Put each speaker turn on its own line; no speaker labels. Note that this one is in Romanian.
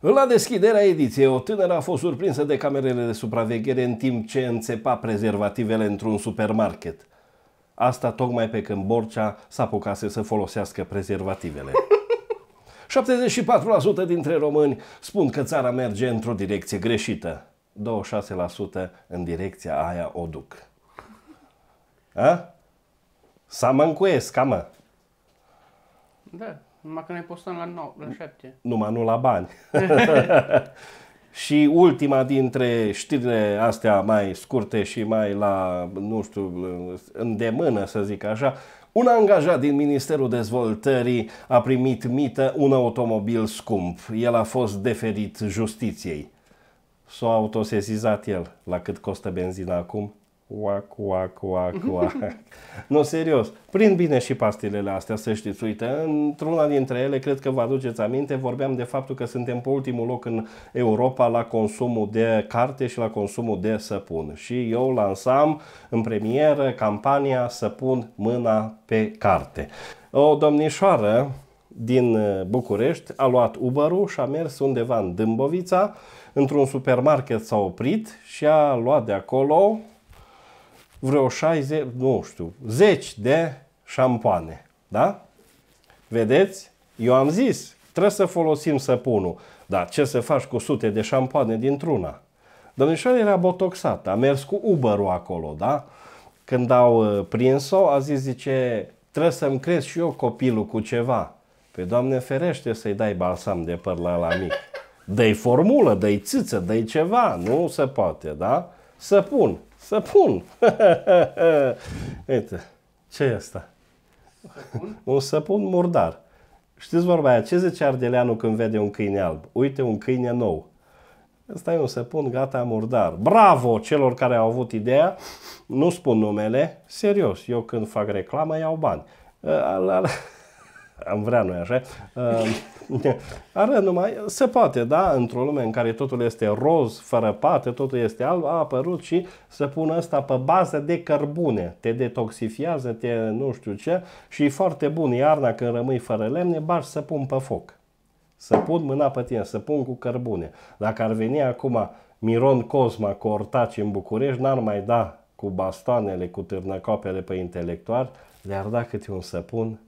La deschiderea ediției, o tânără a fost surprinsă de camerele de supraveghere în timp ce înțepa prezervativele într-un supermarket. Asta tocmai pe când Borcea s-a apucat să folosească prezervativele. 74% dintre români spun că țara merge într-o direcție greșită. 26% în direcția aia o duc. A? Să mă încuiesc, amă. Da. Numai că noi postăm la 9, la 7. Numai nu la bani. și ultima dintre știrile astea mai scurte și mai la, nu știu, îndemână să zic așa, un angajat din Ministerul Dezvoltării a primit mită un automobil scump. El a fost deferit justiției. S-a autosesizat el la cât costă benzina acum? Oac, oac, oac, oac. nu, serios, prind bine și pastilele astea, să știți. Uite, într-una dintre ele, cred că vă aduceți aminte, vorbeam de faptul că suntem pe ultimul loc în Europa la consumul de carte și la consumul de săpun. Și eu lansam în premieră campania să pun mâna pe carte. O domnișoară din București a luat uber și a mers undeva în Dâmbovița, într-un supermarket s-a oprit și a luat de acolo vreo 60, nu știu, 10 de șampoane. Da? Vedeți? Eu am zis, trebuie să folosim săpunul. Dar ce să faci cu sute de șampoane dintr-una? Domnișoara era botoxată, a mers cu uber acolo, da? Când au uh, prins-o, a zis, zice, trebuie să-mi cresc și eu copilul cu ceva. Pe păi, Doamne ferește să-i dai balsam de păr la la mic. Dă-i formulă, dă-i țâță, dă ceva, nu se poate, da? Să pun. Săpun. Uite, ce e asta? Săpun? Un săpun murdar. Știți vorba aia, ce zice Ardeleanu când vede un câine alb? Uite, un câine nou. Ăsta e un săpun gata murdar. Bravo celor care au avut ideea. Nu spun numele. Serios, eu când fac reclamă iau bani. Ă, am vrea noi așa, ehm, are numai, se poate, da, într-o lume în care totul este roz, fără pate, totul este alb, a apărut și să pune asta pe bază de cărbune. Te detoxifiază, te nu știu ce și e foarte bun iarna când rămâi fără lemne, bagi să pun pe foc. Să pun mâna pe tine, să pun cu cărbune. Dacă ar veni acum Miron Cosma cu ortaci în București, n-ar mai da cu bastoanele, cu târnăcoapele pe intelectual, le-ar da câte un săpun